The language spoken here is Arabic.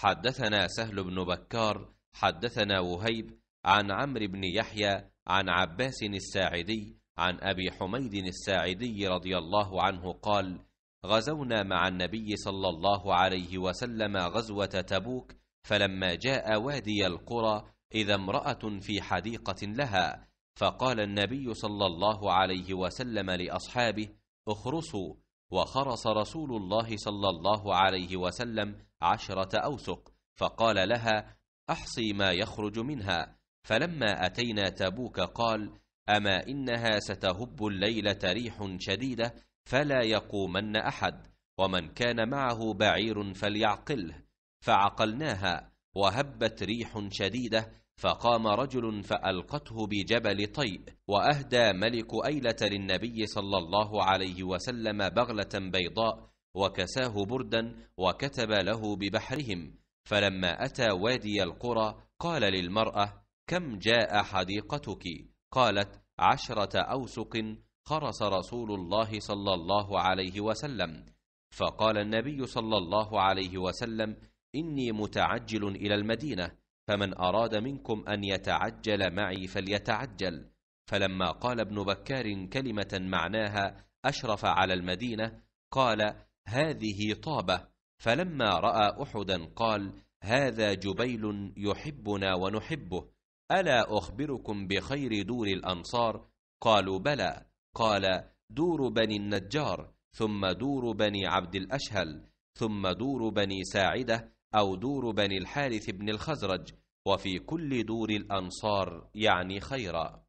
حدثنا سهل بن بكار حدثنا وهيب عن عمرو بن يحيى عن عباس الساعدي عن أبي حميد الساعدي رضي الله عنه قال غزونا مع النبي صلى الله عليه وسلم غزوة تبوك فلما جاء وادي القرى إذا امرأة في حديقة لها فقال النبي صلى الله عليه وسلم لأصحابه اخرصوا وخرص رسول الله صلى الله عليه وسلم عشرة أوسق فقال لها أحصي ما يخرج منها فلما أتينا تبوك قال أما إنها ستهب الليلة ريح شديدة فلا يقومن أحد ومن كان معه بعير فليعقله فعقلناها وهبت ريح شديدة فقام رجل فألقته بجبل طيء وأهدى ملك أيلة للنبي صلى الله عليه وسلم بغلة بيضاء وكساه بردا وكتب له ببحرهم فلما أتى وادي القرى قال للمرأة كم جاء حديقتك قالت عشرة أوسق خرس رسول الله صلى الله عليه وسلم فقال النبي صلى الله عليه وسلم إني متعجل إلى المدينة فمن أراد منكم أن يتعجل معي فليتعجل فلما قال ابن بكار كلمة معناها أشرف على المدينة قال هذه طابة فلما رأى أحدا قال هذا جبيل يحبنا ونحبه ألا أخبركم بخير دور الأنصار قالوا بلى قال دور بني النجار ثم دور بني عبد الأشهل ثم دور بني ساعدة أو دور بني الحارث بن الخزرج وفي كل دور الأنصار يعني خيرا